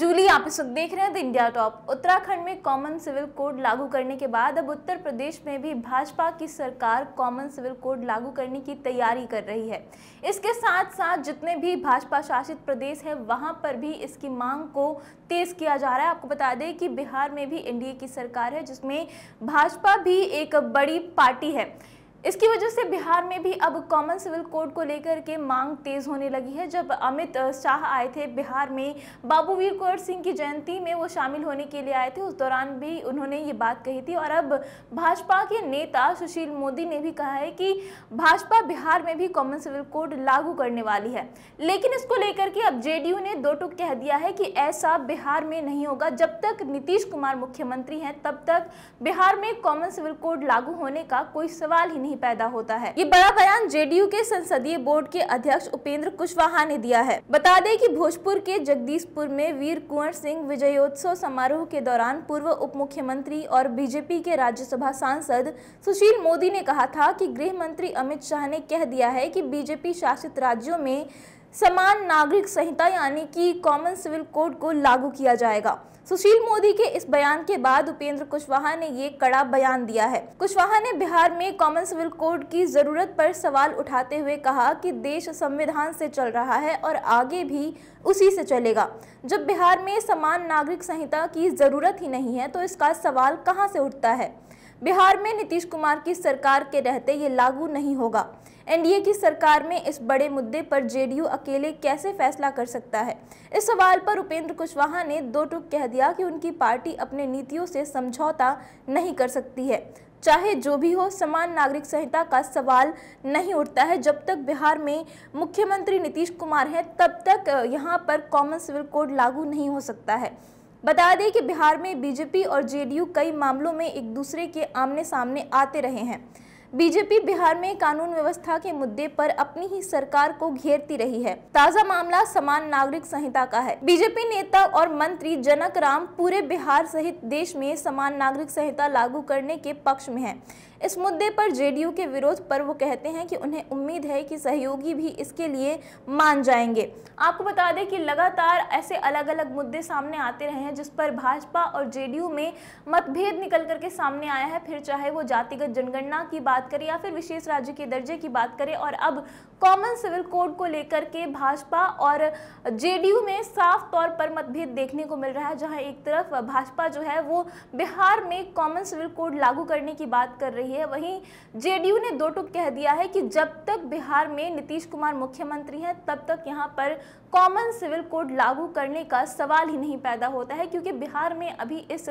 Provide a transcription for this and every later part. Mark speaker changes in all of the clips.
Speaker 1: जूली आप इस वक्त देख रहे हैं द इंडिया टॉप उत्तराखंड में कॉमन सिविल कोड लागू करने के बाद अब उत्तर प्रदेश में भी भाजपा की सरकार कॉमन सिविल कोड लागू करने की तैयारी कर रही है इसके साथ साथ जितने भी भाजपा शासित प्रदेश है वहां पर भी इसकी मांग को तेज किया जा रहा है आपको बता दें कि बिहार में भी एनडीए की सरकार है जिसमें भाजपा भी एक बड़ी पार्टी है इसकी वजह से बिहार में भी अब कॉमन सिविल कोड को लेकर के मांग तेज होने लगी है जब अमित शाह आए थे बिहार में बाबू वीर कुंवर सिंह की जयंती में वो शामिल होने के लिए आए थे उस दौरान भी उन्होंने ये बात कही थी और अब भाजपा के नेता सुशील मोदी ने भी कहा है कि भाजपा बिहार में भी कॉमन सिविल कोड लागू करने वाली है लेकिन इसको लेकर के अब जे ने दो टुक कह दिया है कि ऐसा बिहार में नहीं होगा जब तक नीतीश कुमार मुख्यमंत्री हैं तब तक बिहार में कॉमन सिविल कोड लागू होने का कोई सवाल ही नहीं नहीं पैदा होता है ये बड़ा बयान जेडीयू के संसदीय बोर्ड के अध्यक्ष उपेंद्र कुशवाहा ने दिया है बता दें कि भोजपुर के जगदीशपुर में वीर कुंवर सिंह विजयोत्सव समारोह के दौरान पूर्व उप मुख्यमंत्री और बीजेपी के राज्यसभा सांसद सुशील मोदी ने कहा था की गृह मंत्री अमित शाह ने कह दिया है की बीजेपी शासित राज्यों में समान नागरिक संहिता यानी कि कॉमन सिविल कोड को लागू किया जाएगा सुशील मोदी के इस बयान के बाद उपेंद्र कुशवाहा ने ये कड़ा बयान दिया है कुशवाहा ने बिहार में कॉमन सिविल कोड की जरूरत पर सवाल उठाते हुए कहा कि देश संविधान से चल रहा है और आगे भी उसी से चलेगा जब बिहार में समान नागरिक संहिता की जरूरत ही नहीं है तो इसका सवाल कहाँ से उठता है बिहार में नीतीश कुमार की सरकार के रहते ये लागू नहीं होगा एनडीए की सरकार में इस बड़े मुद्दे पर जेडीयू अकेले कैसे फैसला कर सकता है इस सवाल पर उपेंद्र कुशवाहा ने दो टुक कह दिया कि उनकी पार्टी अपने नीतियों से समझौता नहीं कर सकती है चाहे जो भी हो समान नागरिक संहिता का सवाल नहीं उठता है जब तक बिहार में मुख्यमंत्री नीतीश कुमार हैं तब तक यहाँ पर कॉमन सिविल कोड लागू नहीं हो सकता है बता दें कि बिहार में बीजेपी और जेडीयू कई मामलों में एक दूसरे के आमने सामने आते रहे हैं बीजेपी बिहार में कानून व्यवस्था के मुद्दे पर अपनी ही सरकार को घेरती रही है ताज़ा मामला समान नागरिक संहिता का है बीजेपी नेता और मंत्री जनक राम पूरे बिहार सहित देश में समान नागरिक संहिता लागू करने के पक्ष में है इस मुद्दे पर जेडीयू के विरोध पर वो कहते हैं कि उन्हें उम्मीद है कि सहयोगी भी इसके लिए मान जाएंगे आपको बता दें कि लगातार ऐसे अलग अलग मुद्दे सामने आते रहे हैं जिस पर भाजपा और जेडीयू में मतभेद निकल करके सामने आया है फिर चाहे वो जातिगत जनगणना की बात करें या फिर विशेष राज्य के दर्जे की बात करें और अब कॉमन सिविल कोड को लेकर के भाजपा और जेडीयू में साफ तौर पर मतभेद देखने को मिल रहा है जहां एक तरफ भाजपा जो है वो बिहार में कॉमन सिविल कोड लागू करने की बात कर रही रही है वहीं जेडीयू ने दो टुक कह दिया है कि जब तक बिहार में नीतीश कुमार मुख्यमंत्री हैं तब तक यहां पर कॉमन सिविल कोड लागू करने का सवाल ही नहीं पैदा होता है क्योंकि बिहार में अभी इस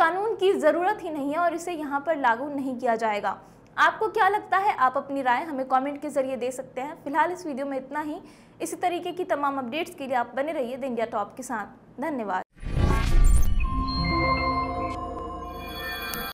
Speaker 1: कानून की ज़रूरत ही नहीं है और इसे यहाँ पर लागू नहीं किया जाएगा आपको क्या लगता है आप अपनी राय हमें कमेंट के जरिए दे सकते हैं फिलहाल इस वीडियो में इतना ही इसी तरीके की तमाम अपडेट्स के लिए आप बने रहिए द इंडिया टॉप के साथ धन्यवाद